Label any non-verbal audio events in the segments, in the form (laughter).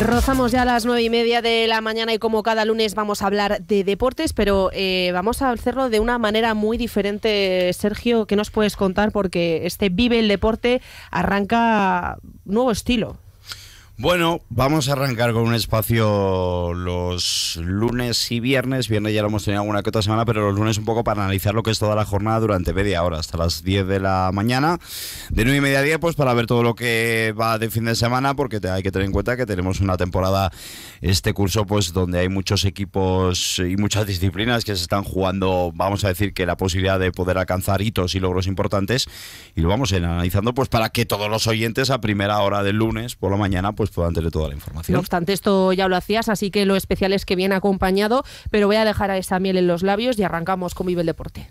Rozamos ya a las nueve y media de la mañana y como cada lunes vamos a hablar de deportes, pero eh, vamos a hacerlo de una manera muy diferente. Sergio, ¿qué nos puedes contar? Porque este Vive el Deporte arranca nuevo estilo. Bueno, vamos a arrancar con un espacio los lunes y viernes. Viernes ya lo hemos tenido alguna que otra semana, pero los lunes un poco para analizar lo que es toda la jornada durante media hora, hasta las 10 de la mañana. De 9 y media a 10, pues para ver todo lo que va de fin de semana, porque hay que tener en cuenta que tenemos una temporada, este curso, pues donde hay muchos equipos y muchas disciplinas que se están jugando, vamos a decir que la posibilidad de poder alcanzar hitos y logros importantes. Y lo vamos a ir analizando, pues para que todos los oyentes a primera hora del lunes por la mañana, pues antes pues, de toda la información. No obstante, esto ya lo hacías, así que lo especial es que viene acompañado, pero voy a dejar a esa miel en los labios y arrancamos con Vive el Deporte.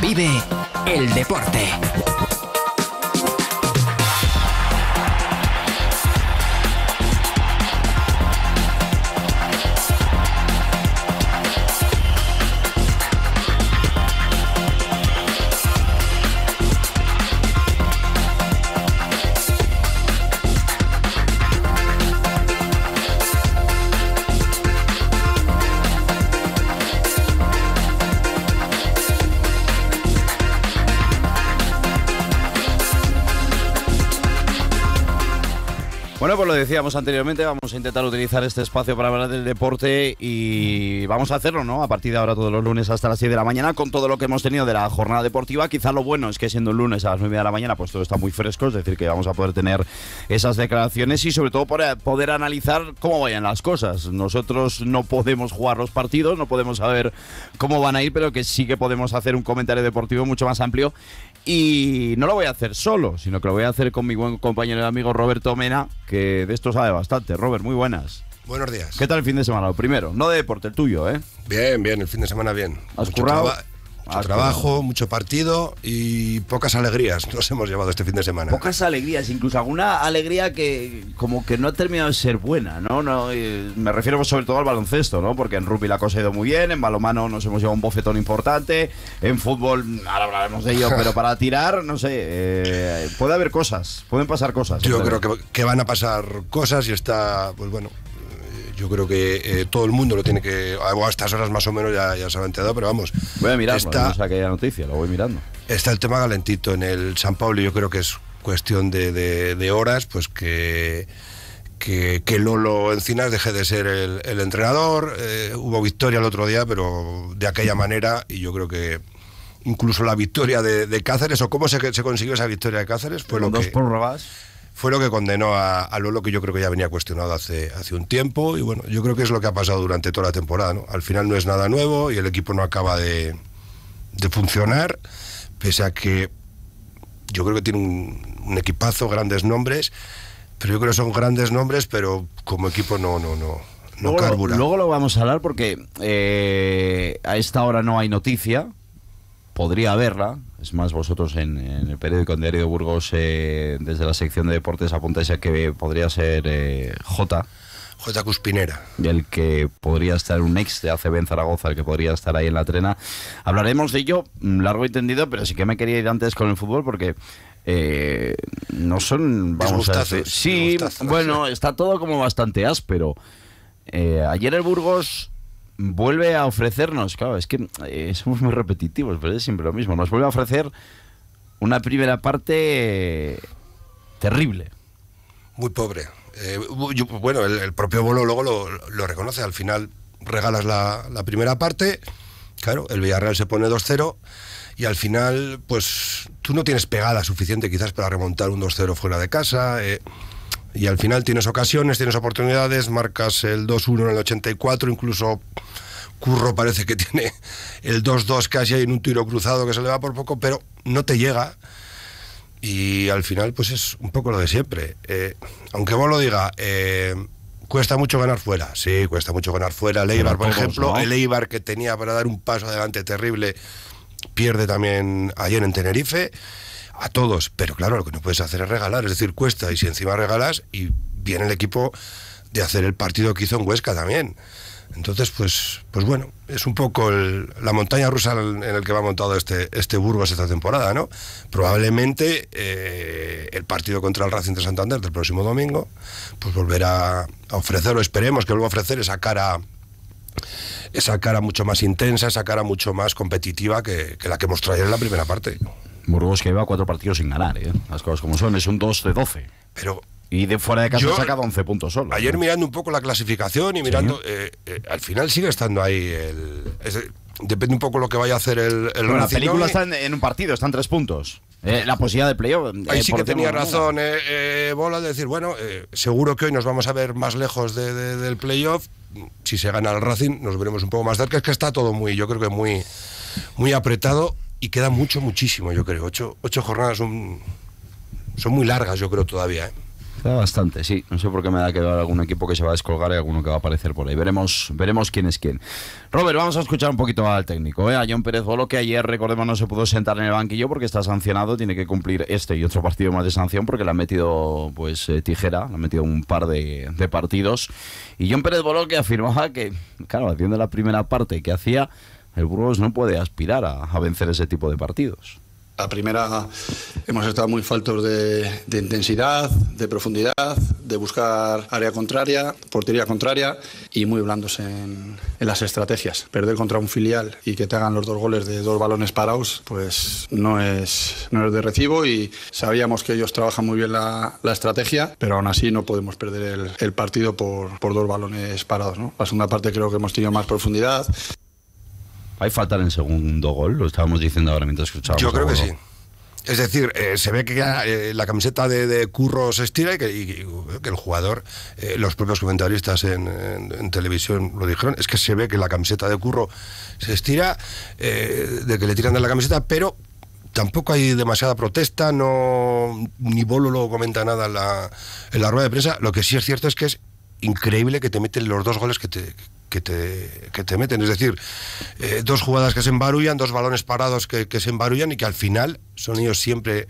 Vive el Deporte. Bueno, pues lo decíamos anteriormente, vamos a intentar utilizar este espacio para hablar del deporte y vamos a hacerlo, ¿no? A partir de ahora todos los lunes hasta las 6 de la mañana con todo lo que hemos tenido de la jornada deportiva. Quizá lo bueno es que siendo un lunes a las 9 de la mañana, pues todo está muy fresco, es decir, que vamos a poder tener esas declaraciones y sobre todo para eh, poder analizar cómo vayan las cosas. Nosotros no podemos jugar los partidos, no podemos saber cómo van a ir, pero que sí que podemos hacer un comentario deportivo mucho más amplio y no lo voy a hacer solo, sino que lo voy a hacer con mi buen compañero y amigo Roberto Mena, que de esto sabe bastante. Robert, muy buenas. Buenos días. ¿Qué tal el fin de semana? Lo primero, no de deporte, el tuyo, ¿eh? Bien, bien, el fin de semana bien. ¿Has currado? Mucho trabajo, mucho partido y pocas alegrías (laughs) nos hemos llevado este fin de semana. Pocas alegrías, incluso alguna alegría que como que no ha terminado de ser buena, ¿no? no eh, me refiero sobre todo al baloncesto, ¿no? Porque en rugby la cosa ha ido muy bien, en balomano nos hemos llevado un bofetón importante, en fútbol ahora hablaremos de ello, (laughs) pero para tirar, no sé, eh, puede haber cosas, pueden pasar cosas. Yo ¿eh? creo que, van a pasar cosas y está, pues bueno, yo creo que eh, todo el mundo lo tiene que. A estas horas más o menos ya, se ha enterado, pero vamos. Voy a mirar aquella noticia, lo voy mirando. Está el tema galentito en el San Pablo, yo creo que es cuestión de, horas, pues que. Que, que, Lolo Encinas deje de ser el, entrenador. Eh, hubo victoria el otro día, pero de aquella manera, y yo creo que incluso la victoria de, Cáceres, o cómo se, se consiguió esa victoria de Cáceres, fue lo dos que fue lo que condenó a, Lolo, que yo creo que ya venía cuestionado hace, hace un tiempo. Y bueno, yo creo que es lo que ha pasado durante toda la temporada. ¿no? Al final no es nada nuevo y el equipo no acaba de, de funcionar, pese a que yo creo que tiene un, equipazo, grandes nombres, pero yo creo que son grandes nombres, pero como equipo no, no, no. No luego, carbura. luego lo vamos a hablar porque eh, a esta hora no hay noticia, podría verla Es más, vosotros en, el periódico en Diario de Burgos, eh, desde la sección de deportes, apuntáis a que podría ser J. Eh, J. Cuspinera. El que podría estar un ex de ACB en Zaragoza, el que podría estar ahí en la trena. Hablaremos de ello mm, largo y tendido, pero sí que me quería ir antes con el fútbol porque eh, no son. Vamos a decir, sí, bueno, está todo como bastante áspero. ayer el Burgos vuelve a ofrecernos, claro, es que es eh, somos muy repetitivos, pero es siempre lo mismo, nos vuelve a ofrecer una primera parte eh, terrible. Muy pobre. Eh, bueno, el, propio Bolo luego lo, reconoce, al final regalas la, primera parte, claro, el Villarreal se pone 2-0 y al final, pues tú no tienes pegada suficiente quizás para remontar un 2-0 fuera de casa y al final tienes ocasiones, tienes oportunidades, marcas el 2-1 en el 84, incluso Curro parece que tiene el 2-2 casi en un tiro cruzado que se le va por poco, pero no te llega. Y al final, pues es un poco lo de siempre. Eh, aunque vos lo diga, eh, cuesta mucho ganar fuera. Sí, cuesta mucho ganar fuera. El Eibar, por ejemplo, el Eibar que tenía para dar un paso adelante terrible, pierde también ayer en Tenerife a todos, pero claro, lo que no puedes hacer es regalar, es decir, cuesta, y si encima regalas, y viene el equipo de hacer el partido que hizo en Huesca también. Entonces, pues, pues bueno, es un poco la montaña rusa en el que va montado este, este Burgos esta temporada, ¿no? Probablemente eh, el partido contra el Racing de Santander del próximo domingo, pues volverá a ofrecer, o esperemos que vuelva a ofrecer esa cara esa cara mucho más intensa, esa cara mucho más competitiva que, la que mostró traído en la primera parte. Burgos que lleva cuatro partidos sin ganar, ¿eh? las cosas como son, es un 2 de 12. Pero y de fuera de casa saca 11 puntos solo. Ayer mirando un poco la clasificación y mirando, eh, eh, al final sigue estando ahí el... depende un poco lo que vaya a hacer el... el bueno, la película está en, un partido, están tres puntos. la posibilidad de playoff. Ahí sí que tenía razón, Bola, de decir, bueno, seguro que hoy nos vamos a ver más lejos del playoff. Si se gana el Racing, nos veremos un poco más cerca. Es que está todo muy, yo creo que muy, muy apretado y queda mucho, muchísimo, yo creo. Ocho, ocho jornadas son, son muy largas, yo creo, todavía. ¿eh? Queda bastante, sí. No sé por qué me da quedado algún equipo que se va a descolgar y alguno que va a aparecer por ahí. Veremos, veremos quién es quién. Robert, vamos a escuchar un poquito más al técnico. ¿eh? A John Pérez Bolo, que ayer, recordemos, no se pudo sentar en el banquillo porque está sancionado. Tiene que cumplir este y otro partido más de sanción porque le han metido pues eh, tijera, le han metido un par de, de partidos. Y John Pérez Bolo que afirmaba que, claro, haciendo la primera parte que hacía el Burgos no puede aspirar a, vencer ese tipo de partidos. La primera hemos estado muy faltos de, intensidad, de profundidad, de buscar área contraria, portería contraria y muy blandos en, las estrategias. Perder contra un filial y que te hagan los dos goles de dos balones parados, pues no es, no es de recibo y sabíamos que ellos trabajan muy bien la, estrategia, pero aún así no podemos perder el, partido por, dos balones parados. ¿no? La segunda parte creo que hemos tenido más profundidad. ¿Hay falta en segundo gol? Lo estábamos diciendo ahora mientras escuchábamos. Yo creo que sí. Es decir, eh, se ve que eh, la camiseta de, Curro se estira y que, uh, el jugador, eh, los propios comentaristas en, televisión lo dijeron, es que se ve que la camiseta de Curro se estira, de que le tiran de la camiseta, pero tampoco hay demasiada protesta, no ni Bolo lo comenta nada la, en la rueda de prensa. Lo que sí es cierto es que es increíble que te meten los dos goles que te, que te, que te meten. Es decir, eh, dos jugadas que se embarullan, dos balones parados que, que, se embarullan y que al final son ellos siempre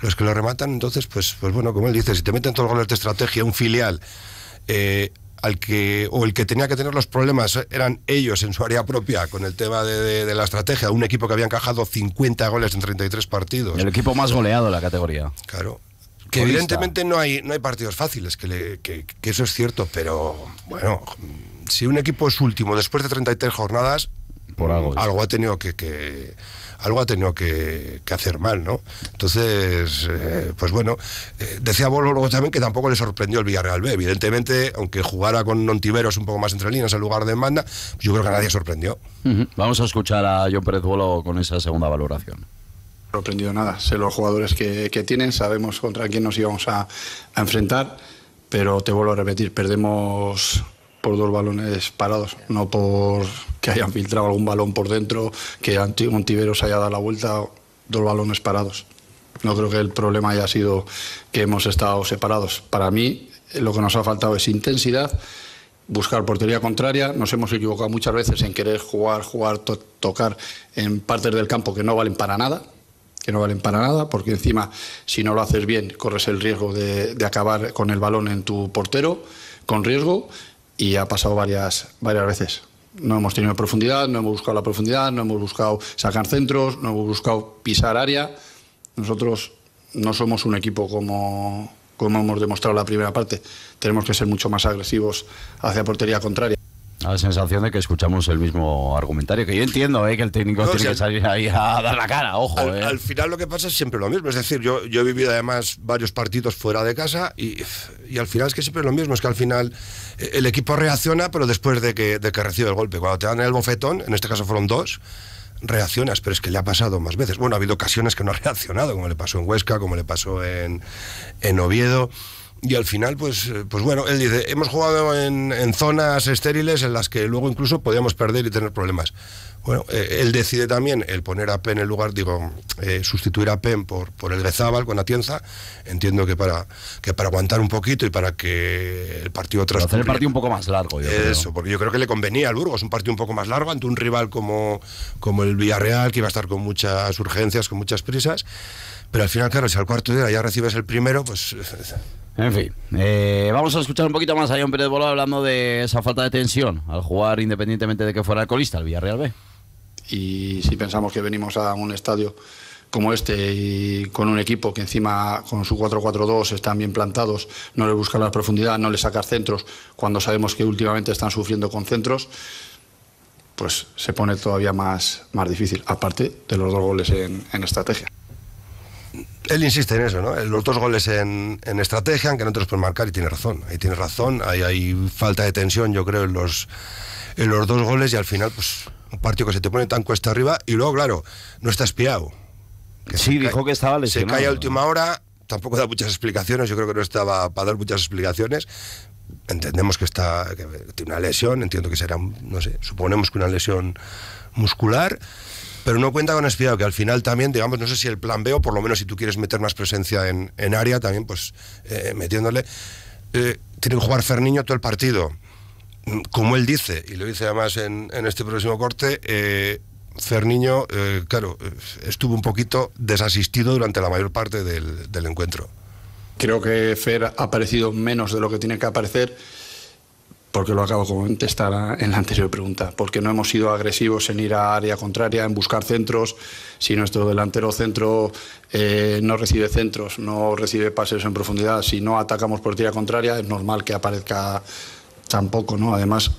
los que lo rematan. Entonces, pues, pues bueno, como él dice, si te meten todos los goles de estrategia, un filial. Eh, al que o el que tenía que tener los problemas eran ellos en su área propia con el tema de, de, la estrategia, un equipo que había encajado 50 goles en 33 partidos. El equipo más goleado de la categoría. Claro. Que evidentemente no hay, no hay partidos fáciles, que eso es cierto, pero bueno, si un equipo es último después de 33 jornadas, algo, ha tenido que, algo ha tenido que, hacer mal, ¿no? Entonces, eh, pues bueno, eh, decía Bolo luego también que tampoco le sorprendió el Villarreal B. Evidentemente, aunque jugara con Nontiveros un poco más entre líneas en lugar de Manda, yo creo que a nadie sorprendió. Vamos a escuchar a John Pérez Bolo con esa segunda valoración No sorprendido nada. Sé los jugadores que, tienen, sabemos contra quién nos íbamos a enfrentar, pero te vuelvo a repetir, perdemos por dos balones parados, no por que hayan filtrado algún balón por dentro, que Montiveros haya dado la vuelta, dos balones parados. No creo que el problema haya sido que hemos estado separados. Para mí, lo que nos ha faltado es intensidad, buscar portería contraria. Nos hemos equivocado muchas veces en querer jugar, jugar, tocar en partes del campo que no valen para nada, que no valen para nada, porque encima, si no lo haces bien, corres el riesgo de, de acabar con el balón en tu portero, con riesgo y ha pasado varias, varias veces. No hemos tenido profundidad, no hemos buscado la profundidad, no hemos buscado sacar centros, no hemos buscado pisar área. Nosotros no somos un equipo como, como hemos demostrado la primera parte. Tenemos que ser mucho más agresivos hacia portería contraria la sensación de que escuchamos el mismo argumentario. Que yo entiendo ¿eh? que el técnico tiene que salir ahí a dar la cara, ojo. Eh. Al, final lo que pasa es siempre lo mismo. Es decir, yo, yo he vivido además varios partidos fuera de casa y, y al final es que siempre es lo mismo. Es que al final eh, el equipo reacciona, pero después de que, de que recibe el golpe. Cuando te dan el bofetón, en este caso fueron dos reaccionas, pero es que le ha pasado más veces. Bueno, ha habido ocasiones que no ha reaccionado, como le pasó en Huesca, como le pasó en, en Oviedo. Y al final, pues, eh, pues bueno, él dice, hemos jugado en, en zonas estériles en las que luego incluso podíamos perder y tener problemas. Bueno, eh, él decide también el poner a PEN en lugar, digo, eh, sustituir a PEN por, por el Bezabal con Atienza. Entiendo que para, que para aguantar un poquito y para que el partido tras. Hacer el partido un poco más largo, yo Eso, porque yo creo que le convenía al Burgos un partido un poco más largo ante un rival como, como el Villarreal, que iba a estar con muchas urgencias, con muchas prisas. Pero al final, claro, si al cuarto día ya recibes el primero, pues (laughs) En fin, eh, vamos a escuchar un poquito más a John Pérez Bola hablando de esa falta de tensión al jugar independientemente de que fuera colista el Villarreal B. Y si pensamos que venimos a un estadio como este y con un equipo que encima con su 4-4-2 están bien plantados, no le buscan la profundidad, no le sacan centros, cuando sabemos que últimamente están sufriendo con centros, pues se pone todavía más, más difícil, aparte de los dos goles en estrategia él insiste en eso, ¿no? Los dos goles en, estrategia, aunque no te los puedes marcar, y tiene razón. Ahí tiene razón, ahí hay falta de tensión, yo creo, en los, en los dos goles, y al final, pues, un partido que se te pone tan cuesta arriba, y luego, claro, no está espiado. sí, dijo que estaba lesionado. Se cae a última hora, tampoco da muchas explicaciones, yo creo que no estaba para dar muchas explicaciones. Entendemos que está que tiene una lesión, entiendo que será, no sé, suponemos que una lesión muscular pero no cuenta con Espiado, que al final también, digamos, no sé si el plan B o por lo menos si tú quieres meter más presencia en, en área también, pues eh, metiéndole. Eh, tiene que jugar Ferniño todo el partido. Como él dice, y lo dice además en, en este próximo corte, eh, Ferniño, eh, claro, estuvo un poquito desasistido durante la mayor parte del, del encuentro. Creo que Fer ha aparecido menos de lo que tiene que aparecer porque lo acabo de contestar en la anterior pregunta, porque no hemos sido agresivos en ir a área contraria, en buscar centros. Si nuestro delantero centro eh, no recibe centros, no recibe pases en profundidad, si no atacamos por tira contraria, es normal que aparezca tampoco, ¿no? Además,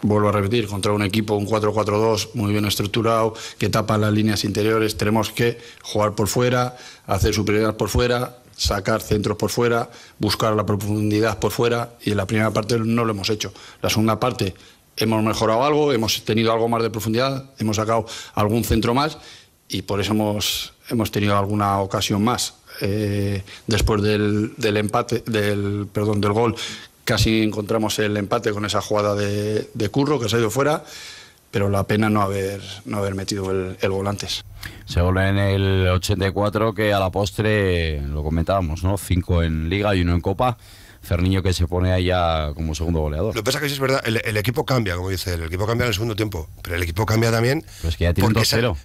vuelvo a repetir, contra un equipo, un 4-4-2 muy bien estructurado, que tapa las líneas interiores, tenemos que jugar por fuera, hacer superioridad por fuera, sacar centros por fuera, buscar la profundidad por fuera y en la primera parte no lo hemos hecho. La segunda parte hemos mejorado algo, hemos tenido algo más de profundidad, hemos sacado algún centro más y por eso hemos, tenido alguna ocasión más. Eh, después del, del, empate, del, perdón, del gol, casi encontramos el empate con esa jugada de, de Curro que se ha ido fuera pero la pena no haber, no haber metido el, el gol antes. Se vuelve en el 84, que a la postre lo comentábamos, ¿no? Cinco en Liga y uno en Copa. Ferniño que se pone allá ya como segundo goleador. Lo que pasa es que sí es verdad, el, equipo cambia, como dice el equipo cambia en el segundo tiempo, pero el equipo cambia también. Pues que ya tiene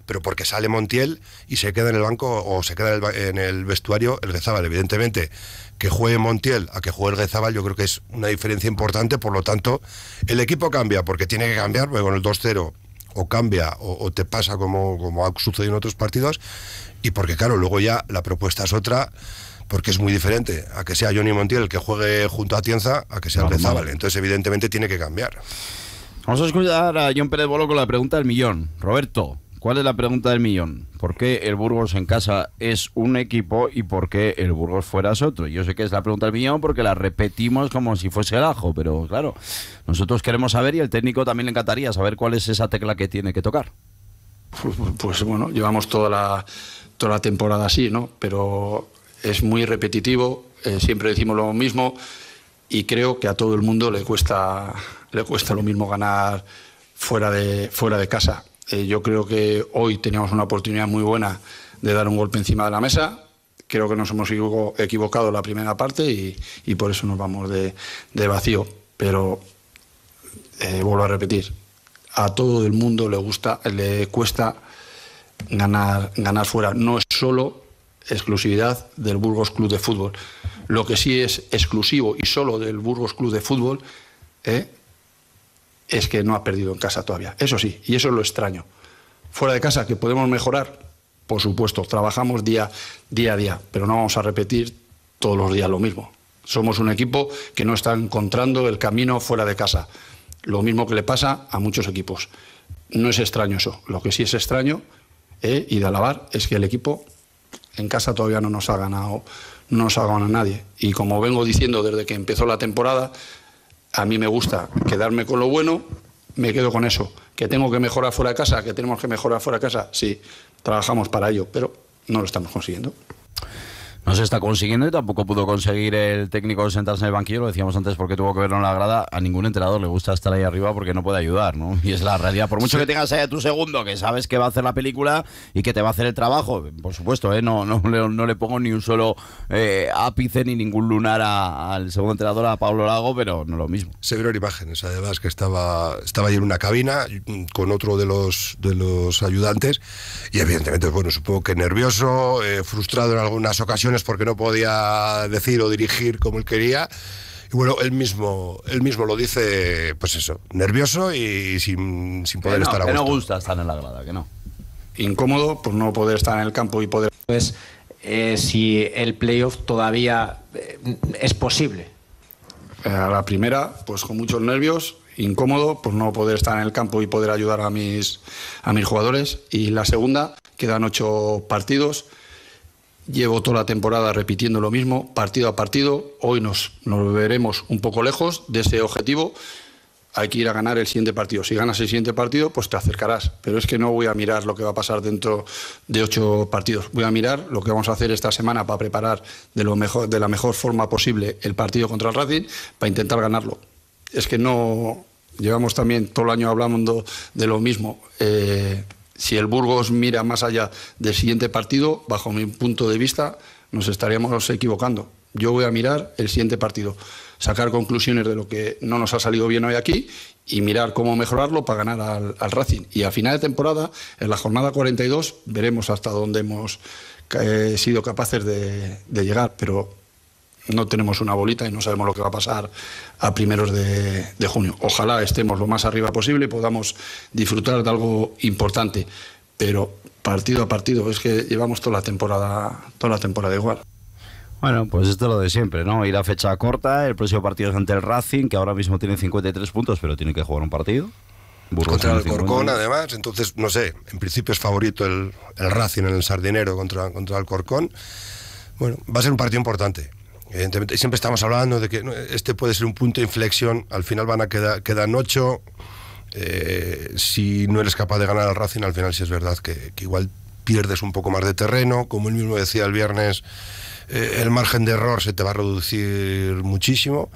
Pero porque sale Montiel y se queda en el banco o se queda en el, vestuario el Rezabal. evidentemente que juegue Montiel a que juegue el Rezabal, yo creo que es una diferencia importante. Por lo tanto, el equipo cambia porque tiene que cambiar, porque con el 2-0 o cambia o, te pasa como, como ha sucedido en otros partidos. Y porque, claro, luego ya la propuesta es otra porque es muy diferente a que sea Johnny Montiel el que juegue junto a Tienza a que sea Entonces, evidentemente, tiene que cambiar. Vamos a escuchar a John Pérez Bolo con la pregunta del millón. Roberto, ¿cuál es la pregunta del millón? ¿Por qué el Burgos en casa es un equipo y por qué el Burgos fuera es otro? Yo sé que es la pregunta del millón porque la repetimos como si fuese el ajo, pero claro, nosotros queremos saber y el técnico también le encantaría saber cuál es esa tecla que tiene que tocar. Pues, pues, pues bueno, llevamos toda la, toda la temporada así, ¿no? Pero es muy repetitivo, eh, siempre decimos lo mismo y creo que a todo el mundo le cuesta, le cuesta lo mismo ganar fuera de, fuera de casa. Eh, yo creo que hoy teníamos una oportunidad muy buena de dar un golpe encima de la mesa. Creo que nos hemos equivocado la primera parte y, por eso nos vamos de, vacío. Pero eh, vuelvo a repetir, a todo el mundo le gusta, le cuesta ganar, ganar fuera. No es solo exclusividad del Burgos Club de Fútbol. Lo que sí es exclusivo y solo del Burgos Club de Fútbol ¿eh? es que no ha perdido en casa todavía. Eso sí, y eso es lo extraño. Fuera de casa, que podemos mejorar, por supuesto, trabajamos día, a día, pero no vamos a repetir todos los días lo mismo. Somos un equipo que no está encontrando el camino fuera de casa. Lo mismo que le pasa a muchos equipos. No es extraño eso. Lo que sí es extraño ¿eh? y de alabar es que el equipo en casa todavía no nos ha ganado, no nos ha ganado a nadie. Y como vengo diciendo desde que empezó la temporada, a mí me gusta quedarme con lo bueno, me quedo con eso. Que tengo que mejorar fuera de casa, que tenemos que mejorar fuera de casa, sí, trabajamos para ello, pero no lo estamos consiguiendo no se está consiguiendo y tampoco pudo conseguir el técnico sentarse en el banquillo, lo decíamos antes porque tuvo que verlo en la grada, a ningún entrenador le gusta estar ahí arriba porque no puede ayudar, ¿no? Y es la realidad, por mucho que tengas ahí a tu segundo que sabes que va a hacer la película y que te va a hacer el trabajo, por supuesto, ¿eh? no, no, le pongo ni un solo eh, ápice ni ningún lunar al segundo entrenador, a Pablo Lago, pero no lo mismo. Se vieron imágenes, además, que estaba, estaba ahí en una cabina con otro de los, de los ayudantes y evidentemente, bueno, supongo que nervioso, eh, frustrado en algunas ocasiones, porque no podía decir o dirigir como él quería. Y bueno, él mismo, él mismo lo dice, pues eso, nervioso y sin, sin poder estar a gusto. Que no gusta estar en la grada, que no. Incómodo por no poder estar en el campo y poder... Pues si el playoff todavía eh, es posible. Eh, a la primera, pues con muchos nervios, incómodo por no poder estar en el campo y poder ayudar a mis, a mis jugadores. Y la segunda, quedan ocho partidos Llevo toda la temporada repitiendo lo mismo, partido a partido. Hoy nos, nos veremos un poco lejos de ese objetivo. Hay que ir a ganar el siguiente partido. Si ganas el siguiente partido, pues te acercarás. Pero es que no voy a mirar lo que va a pasar dentro de ocho partidos. Voy a mirar lo que vamos a hacer esta semana para preparar de, lo mejor, de la mejor forma posible el partido contra el Racing para intentar ganarlo. Es que no. Llevamos también todo el año hablando de lo mismo. Eh, si el Burgos mira más allá del siguiente partido, bajo mi punto de vista, nos estaríamos equivocando. Yo voy a mirar el siguiente partido, sacar conclusiones de lo que no nos ha salido bien hoy aquí y mirar cómo mejorarlo para ganar al, Racing. Y a final de temporada, en la jornada 42, veremos hasta dónde hemos eh, sido capaces de, de llegar. Pero no tenemos una bolita y no sabemos lo que va a pasar a primeros de, junio. Ojalá estemos lo más arriba posible y podamos disfrutar de algo importante, pero partido a partido, es que llevamos toda la temporada, toda la temporada igual. Bueno, pues esto es lo de siempre, ¿no? Ir a fecha corta, el próximo partido es ante el Racing, que ahora mismo tiene 53 puntos, pero tiene que jugar un partido. contra el Corcón, además, entonces, no sé, en principio es favorito el, el Racing en el Sardinero contra, contra el Corcón. Bueno, va a ser un partido importante. Evidentemente, siempre estamos hablando de que este puede ser un punto de inflexión, al final van a quedar, quedan ocho. Eh, si no eres capaz de ganar al Racing, al final sí es verdad que, igual pierdes un poco más de terreno, como él mismo decía el viernes, eh, el margen de error se te va a reducir muchísimo.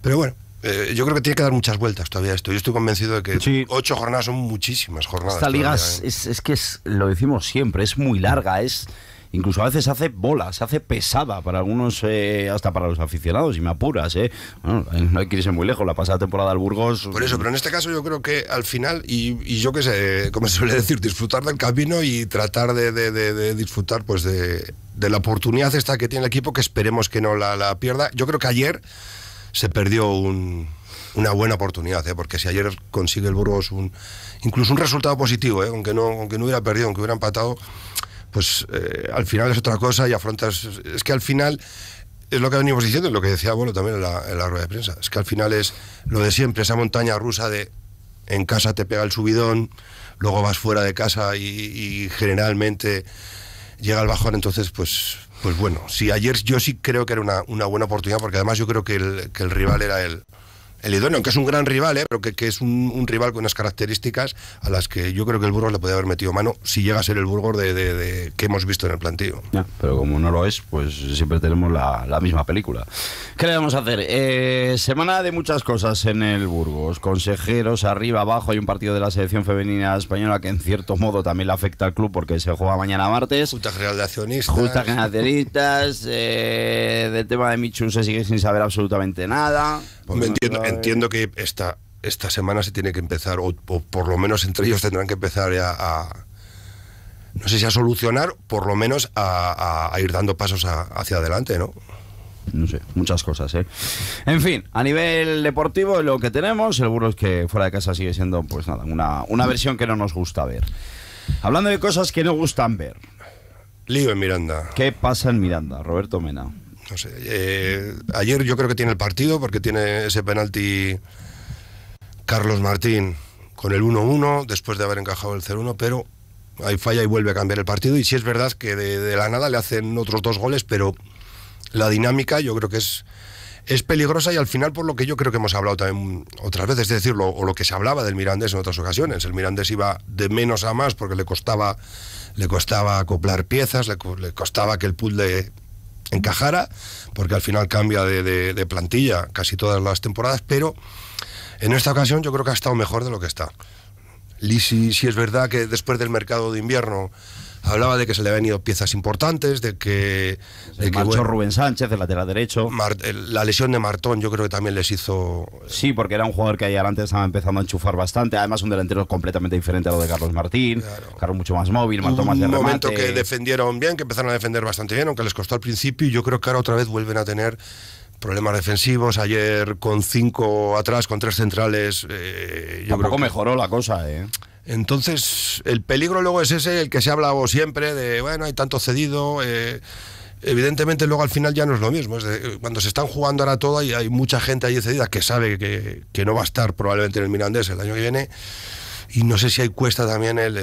Pero bueno, eh, yo creo que tiene que dar muchas vueltas todavía esto. Yo estoy convencido de que ocho jornadas son muchísimas jornadas. Esta liga es, es, que es, lo decimos siempre, es muy larga, es incluso a veces hace bola, se hace pesada para algunos, eh, hasta para los aficionados, y me apuras, ¿eh? no hay que irse muy lejos, la pasada temporada al Burgos... Por eso, mm. pero en este caso yo creo que al final, y, yo qué sé, como se suele decir, disfrutar del camino y tratar de, disfrutar pues de, la oportunidad esta que tiene el equipo, que esperemos que no la, pierda. Yo creo que ayer se perdió un, una buena oportunidad, eh, porque si ayer consigue el Burgos un, incluso un resultado positivo, eh, aunque, no, aunque no hubiera perdido, aunque hubiera empatado, pues eh, al final es otra cosa y afrontas... Es que al final es lo que venimos diciendo, lo que decía Bolo también en la, rueda de prensa. Es que al final es lo de siempre, esa montaña rusa de en casa te pega el subidón, luego vas fuera de casa y, generalmente llega el bajón. Entonces, pues, pues bueno, si ayer yo sí creo que era una, buena oportunidad, porque además yo creo que el, rival era él el idóneo, que es un gran rival, ¿eh? pero que, es un, rival con unas características a las que yo creo que el Burgos le podía haber metido mano si llega a ser el Burgos de, que hemos visto en el plantillo pero como no lo es, pues siempre tenemos la, misma película. ¿Qué le vamos a hacer? Eh, semana de muchas cosas en el Burgos. Consejeros, arriba, abajo, hay un partido de la selección femenina española que en cierto modo también le afecta al club porque se juega mañana martes. Junta General de Accionistas. Junta eh, del tema de Michun se sigue sin saber absolutamente nada. Pues, entiendo, entiendo que esta, esta semana se tiene que empezar, o, por lo menos entre ellos tendrán que empezar a no sé si a solucionar, por lo menos a, ir dando pasos hacia adelante, ¿no? No sé, muchas cosas, ¿eh? En fin, a nivel deportivo lo que tenemos, seguro es que fuera de casa sigue siendo, pues nada, una, una versión que no nos gusta ver. Hablando de cosas que no gustan ver. Lío en Miranda. ¿Qué pasa en Miranda, Roberto Mena? No sé. Eh, ayer yo creo que tiene el partido porque tiene ese penalti Carlos Martín con el 1-1 después de haber encajado el 0-1, pero ahí falla y vuelve a cambiar el partido. Y sí es verdad que de, la nada le hacen otros dos goles, pero la dinámica yo creo que es, es peligrosa y al final por lo que yo creo que hemos hablado también otras veces, es decir, o lo que se hablaba del Mirandés en otras ocasiones. El Mirandés iba de menos a más porque le costaba, le costaba acoplar piezas, le, costaba que el puzzle encajara, porque al final cambia de, de plantilla casi todas las temporadas, pero en esta ocasión yo creo que ha estado mejor de lo que está. Lisi, si es verdad que después del mercado de invierno hablaba de que se le habían ido piezas importantes, de que... De que, Rubén Sánchez, de lateral derecho. Eh, la lesión de Martón yo creo que también les hizo... Eh, sí, porque era un jugador que ahí adelante estaba empezando a enchufar bastante, además un delantero completamente diferente a lo de Carlos Martín, Carlos mucho más móvil, Martón más de remate. Un momento que defendieron bien, que empezaron a defender bastante bien, aunque les costó al principio, y yo creo que ahora otra vez vuelven a tener problemas defensivos. Ayer con cinco atrás, con tres centrales. Eh, yo creo que... mejoró la cosa, ¿eh? Entonces, el peligro luego es ese, el que se ha hablado siempre de, bueno, hay tanto cedido. Eh, evidentemente, luego al final ya no es lo mismo. cuando se están jugando ahora todo y hay mucha gente ahí cedida que sabe que, que no va a estar probablemente en el Mirandés el año que viene y no sé si ahí cuesta también el,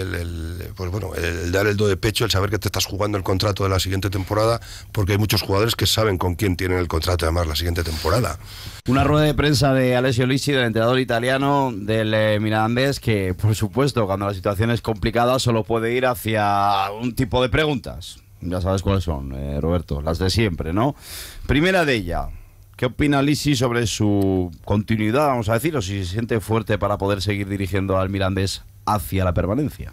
pues el, el dar el do de pecho, el saber que te estás jugando el contrato de la siguiente temporada, porque hay muchos jugadores que saben con quién tienen el contrato además la siguiente temporada. Una rueda de prensa de Alessio Lisi, del entrenador italiano del eh, Mirandés, que por supuesto cuando la situación es complicada solo puede ir hacia un tipo de preguntas. Ya sabes cuáles son, eh, Roberto, las de siempre, ¿no? Primera de ellas, ¿Qué opina Lisi sobre su continuidad, vamos a decir, o si se siente fuerte para poder seguir dirigiendo al Mirandés hacia la permanencia?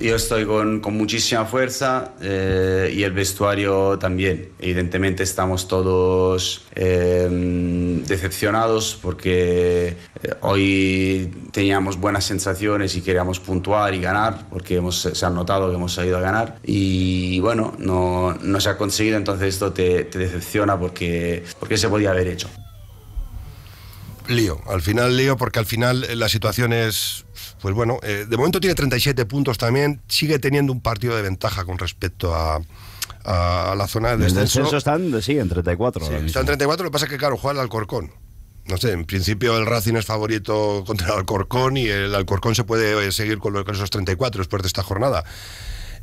Yo estoy con, con muchísima fuerza eh, y el vestuario también. Evidentemente estamos todos em, decepcionados porque eh, hoy teníamos buenas sensaciones y queríamos puntuar y ganar porque hemos, se ha notado que hemos salido a ganar y bueno, no, no se ha conseguido, entonces esto te, te decepciona porque, porque se podía haber hecho lío. Al final lío porque al final eh, la situación es pues bueno, eh, de momento tiene 37 puntos también, sigue teniendo un partido de ventaja con respecto a, la zona de descenso. descenso están, sí, en 34. Sí, están en 34, lo que pasa es que, claro, juega el Alcorcón. No sé, en principio el Racing es favorito contra el Alcorcón y el Alcorcón se puede eh, seguir con, esos 34 después de esta jornada.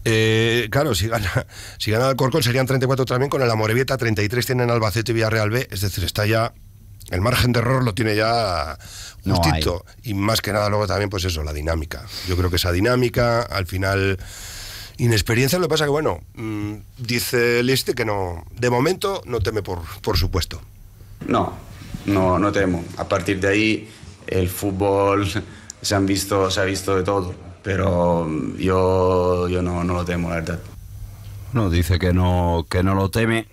Eh, claro, si gana, (laughs) si gana el Alcorcón serían 34 también, con el Amorebieta 33 tienen Albacete y Villarreal B, es decir, está ya el margen de error lo tiene ya justito. y más que nada luego también, pues eso, la dinámica. Yo creo que esa dinámica, al final, inexperiencia, lo que pasa que, bueno, mm, dice Liste que no, de momento no teme por, por supuesto. No, no, no temo. A partir de ahí, el fútbol (laughs) se, han visto, se ha visto de todo, pero mm, yo, yo no, no lo temo, la verdad. No, dice que no, que no lo teme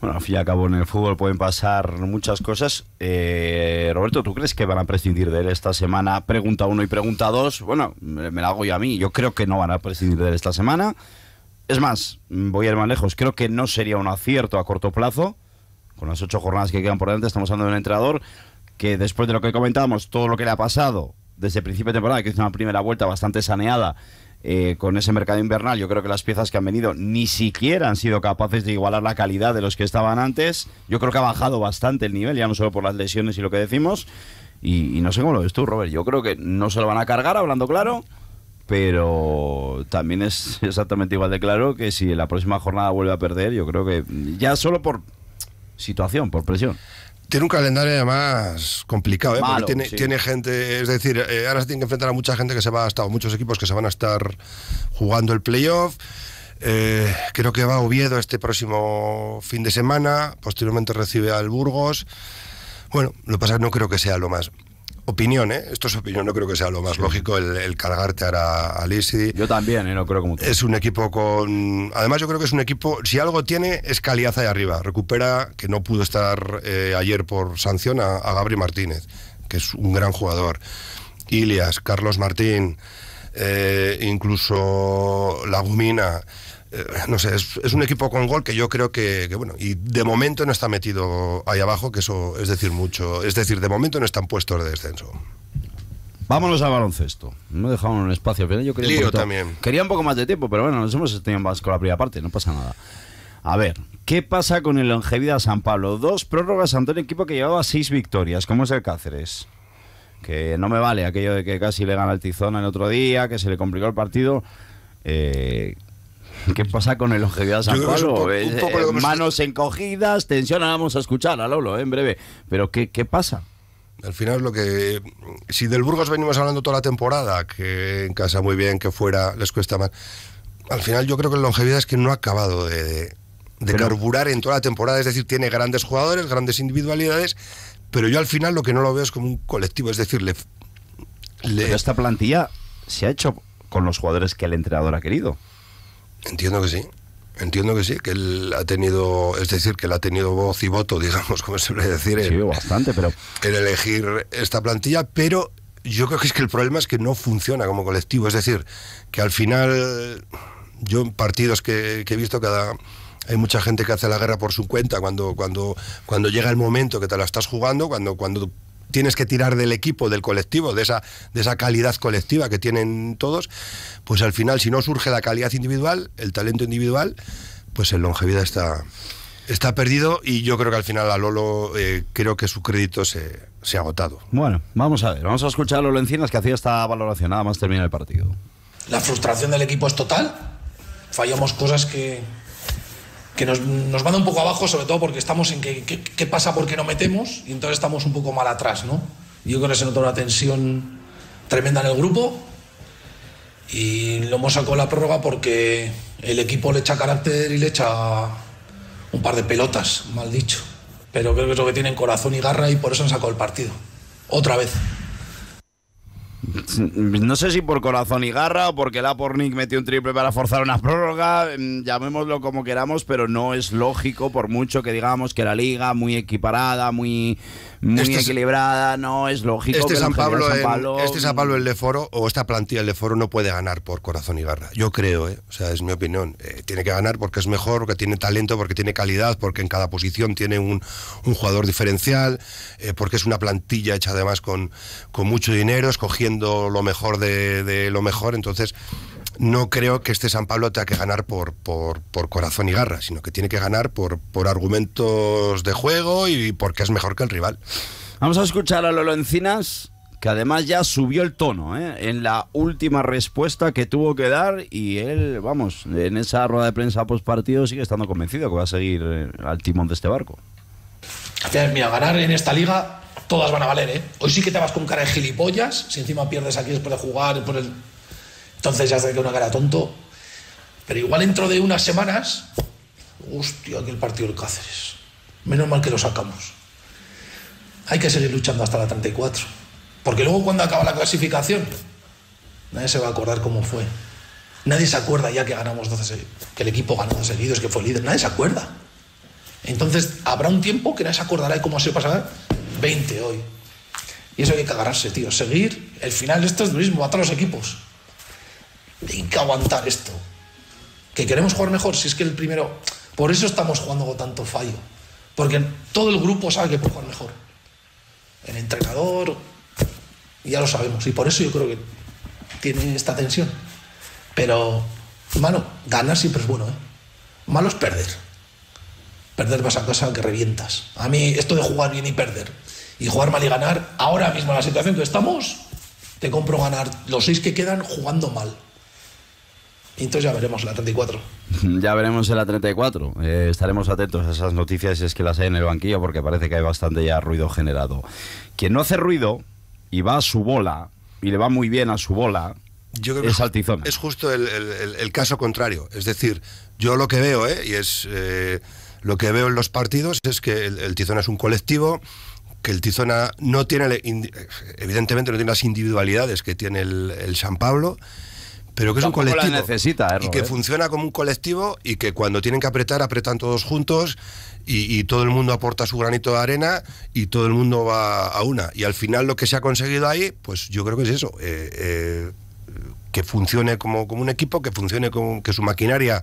bueno, al fin y al cabo en el fútbol pueden pasar muchas cosas. Eh, Roberto, ¿tú crees que van a prescindir de él esta semana? Pregunta uno y pregunta dos. Bueno, me, la hago yo a mí. Yo creo que no van a prescindir de él esta semana. Es más, voy a ir más lejos. Creo que no sería un acierto a corto plazo. Con las ocho jornadas que quedan por delante, estamos hablando de un entrenador que después de lo que comentábamos, todo lo que le ha pasado desde el principio de temporada, que es una primera vuelta bastante saneada eh, con ese mercado invernal, yo creo que las piezas que han venido ni siquiera han sido capaces de igualar la calidad de los que estaban antes. Yo creo que ha bajado bastante el nivel, ya no solo por las lesiones y lo que decimos. Y, y no sé cómo lo ves tú, Robert. Yo creo que no se lo van a cargar, hablando claro. Pero también es (laughs) exactamente igual de claro que si la próxima jornada vuelve a perder, yo creo que ya solo por situación, por presión. Tiene un calendario además complicado, ¿eh? porque tiene, gente, es decir, eh, ahora se tiene que enfrentar a mucha gente que se va a estar, muchos equipos que se van a estar jugando el playoff. Eh, creo que va a Oviedo este próximo fin de semana, posteriormente recibe al Burgos. Bueno, lo que pasa es que no creo que sea lo más opinión, ¿eh? Esto es opinión, no creo que sea lo más lógico el, cargarte ahora a Lisi. Yo también, ¿eh? no creo como tú. Es un equipo con... Además yo creo que es un equipo, si algo tiene, es calidad ahí arriba. Recupera, que no pudo estar eh, ayer por sanción, a, Gabriel Gabri Martínez, que es un gran jugador. Ilias, Carlos Martín, eh, incluso Lagumina... Eh, no sé, es, un equipo con gol que yo creo que, bueno, y de momento no está metido ahí abajo, que eso es decir mucho. Es decir, de momento no están puestos de descenso. Vámonos al baloncesto. No dejamos un espacio. Pero yo quería un también. Quería un poco más de tiempo, pero bueno, nos hemos tenido más con la primera parte, no pasa nada. A ver, ¿qué pasa con el Longevidad San Pablo? Dos prórrogas ante un equipo que llevaba seis victorias, como es el Cáceres. Que no me vale aquello de que casi le gana el Tizona el otro día, que se le complicó el partido. Eh, ¿Qué pasa con el Longevidad San Pablo? Eh, eh, manos encogidas, tensión, vamos a escuchar a Lolo eh, en breve. Pero ¿qué, pasa? Al final es lo que... Si del Burgos venimos hablando toda la temporada, que en casa muy bien, que fuera les cuesta más. Al final yo creo que el longevidad es que no ha acabado de, carburar en toda la temporada. Es decir, tiene grandes jugadores, grandes individualidades, pero yo al final lo que no lo veo es como un colectivo. Es decir, le, esta plantilla se ha hecho con los jugadores que el entrenador ha querido. Entiendo que sí. Entiendo que sí, que él ha tenido, es decir, que él ha tenido voz y voto, (laughs) digamos, como se suele decir. Sí, bastante, pero. el elegir esta plantilla, pero yo creo que es que el problema es que no funciona como colectivo. Es decir, que al final, yo en partidos que, he visto cada. Hay mucha gente que hace la guerra por su cuenta cuando, cuando, cuando llega el momento que te la estás jugando, cuando, cuando tienes que tirar del equipo, del colectivo, de esa, de esa calidad colectiva que tienen todos, pues al final si no surge la calidad individual, el talento individual, pues el longevidad está, está perdido y yo creo que al final a Lolo eh, creo que su crédito se, ha agotado. Bueno, vamos a ver, vamos a escuchar a Lolo Encinas que hacía esta valoración nada más termina el partido. La frustración del equipo es total, fallamos cosas que, que nos, nos, manda un poco abajo, sobre todo porque estamos en qué que, pasa porque no metemos y entonces estamos un poco mal atrás, ¿no? Yo creo que se notó una tensión tremenda en el grupo y lo hemos sacado la prórroga porque el equipo le echa carácter y le echa un par de pelotas, mal dicho. Pero creo que es lo que tienen corazón y garra y por eso han sacado el partido. Otra vez. (laughs) No sé si por corazón y garra o porque la Nick metió un triple para forzar una prórroga, mm, llamémoslo como queramos, pero no es lógico, por mucho que digamos que la liga muy equiparada, muy muy este equilibrada, ¿no? Es lógico. Este San, Pablo este San Pablo, el de Foro, o esta plantilla el de Foro, no puede ganar por corazón y garra, Yo creo, ¿eh? o sea, es mi opinión. Eh, tiene que ganar porque es mejor, porque tiene talento, porque tiene calidad, porque en cada posición tiene un, jugador diferencial, eh, porque es una plantilla hecha además con, con mucho dinero, escogiendo lo mejor de, de lo mejor. Entonces, no creo que este San Pablo tenga que ganar por, por, corazón y garra, sino que tiene que ganar por, por argumentos de juego y porque es mejor que el rival. Vamos a escuchar a Lolo Encinas que además ya subió el tono ¿eh? en la última respuesta que tuvo que dar y él, vamos, en esa rueda de prensa post partido sigue estando convencido que va a seguir eh, al timón de este barco. Mira, ganar en esta liga todas van a valer, ¿eh? Hoy sí que te vas con cara de gilipollas, si encima pierdes aquí después de jugar, por el... Entonces ya sé que uno era tonto, pero igual dentro de unas semanas, hostia, aquel el partido del Cáceres. Menos mal que lo sacamos. Hay que seguir luchando hasta la 34. Porque luego cuando acaba la clasificación, nadie se va a acordar cómo fue. Nadie se acuerda ya que ganamos 12 que el equipo ganó 12 seguidos, que fue líder. Nadie se acuerda. Entonces habrá un tiempo que nadie se acordará de cómo se pasará 20 hoy. Y eso hay que cagarse, tío. Seguir. El final esto es lo a todos los equipos hay que aguantar esto. Que queremos jugar mejor, si es que el primero... Por eso estamos jugando con tanto fallo. Porque todo el grupo sabe que puede jugar mejor. El entrenador, ya lo sabemos. Y por eso yo creo que tiene esta tensión. Pero, mano, ganar siempre es bueno. ¿eh? Malo es perder. Perder vas a casa que revientas. A mí esto de jugar bien y perder y jugar mal y ganar, ahora mismo en la situación que estamos, te compro ganar los seis que quedan jugando mal entonces ya veremos la 34. (laughs) Ya veremos en la 34. Eh, estaremos atentos a esas noticias si es que las hay en el banquillo, porque parece que hay bastante ya ruido generado. Quien no hace ruido y va a su bola, y le va muy bien a su bola, yo es justo el, caso contrario. Es decir, yo lo que veo, eh, y es eh, lo que veo en los partidos, es que el, el Tizona es un colectivo que el Tizona no tiene, evidentemente no tiene las individualidades que tiene el San Pablo, pero que es un colectivo. ¿eh, y que funciona como un colectivo y que cuando tienen que apretar, apretan todos juntos y, todo el mundo aporta su granito de arena y todo el mundo va a una. Y al final lo que se ha conseguido ahí, pues yo creo que es eso. Eh, eh, que funcione como, como un equipo, que funcione como que su maquinaria,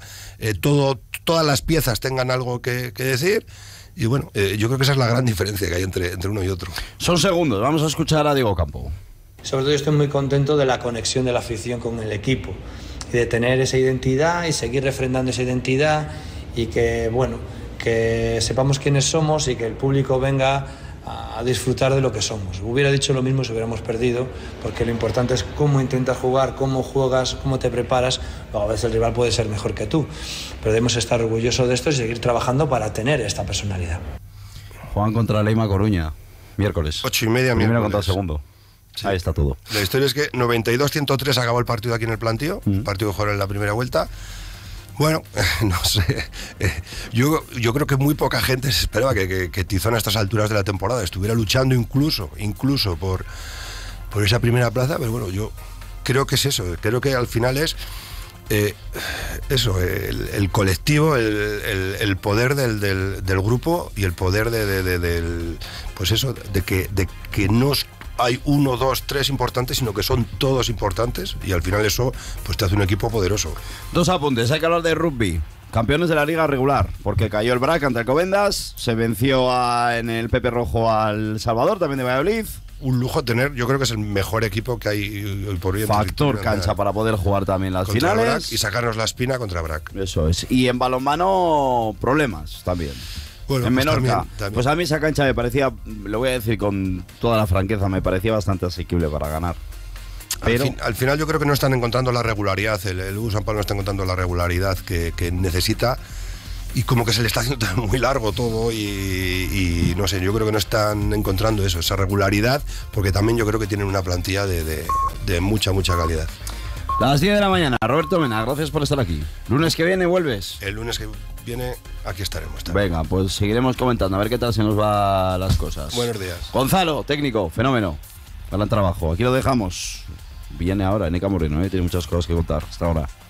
todo, todas las piezas tengan algo que, que decir. Y bueno, yo creo que esa es la gran diferencia que hay entre, entre uno y otro. Son segundos, vamos a escuchar a Diego Campo sobre todo yo estoy muy contento de la conexión de la afición con el equipo y de tener esa identidad y seguir refrendando esa identidad y que, bueno, que sepamos quiénes somos y que el público venga a disfrutar de lo que somos. Hubiera dicho lo mismo si hubiéramos perdido, porque lo importante es cómo intentas jugar, cómo juegas, cómo te preparas. a veces el rival puede ser mejor que tú, pero debemos estar orgullosos de esto y seguir trabajando para tener esta personalidad. Juan contra Leima Coruña, miércoles. Ocho y media, Primero contra segundo. Ahí está todo. La historia es que 92-103 acabó el partido aquí en el plantío, mm. el partido mejor en la primera vuelta. Bueno, (laughs) no sé. Eh, yo, creo que muy poca gente se esperaba que, Tizón a estas alturas de la temporada estuviera luchando incluso, incluso por, por esa primera plaza, pero bueno, yo creo que es eso. Creo que al final es eh, eso, el, colectivo, el, poder del, grupo y el poder de, del, pues eso, de que, de que no hay uno, dos, tres importantes, sino que son todos importantes y al final eso pues te hace un equipo poderoso. Dos apuntes, hay que hablar de rugby. Campeones de la liga regular, porque cayó el BRAC ante Covendas, se venció en el Pepe Rojo al Salvador, también de Valladolid, un lujo tener, yo creo que es el mejor equipo que hay hoy por hoy. Factor cancha para poder jugar también las finales. y sacarnos la espina contra Brac. Eso es. Y en balonmano, problemas también. Bueno, en pues Pues a mí esa cancha me parecía, lo voy a decir con toda la franqueza, me parecía bastante asequible para ganar. Al, final yo creo que no están encontrando la regularidad, el, el U San no está encontrando la regularidad que, necesita y como que se le está haciendo (laughs) muy largo todo y, no sé, yo creo que no están encontrando eso, esa regularidad, porque también yo creo que tienen una plantilla de, de mucha, mucha calidad. Las 10 de la mañana, Roberto Mena, gracias por estar aquí. Lunes que viene vuelves. El lunes que viene aquí estaremos. Venga, pues seguiremos comentando a ver qué tal se nos va las cosas. Buenos días. Gonzalo, técnico, fenómeno. Para trabajo. Aquí lo dejamos. Viene ahora, Nica Moreno, ¿eh? tiene muchas cosas que contar. Hasta ahora.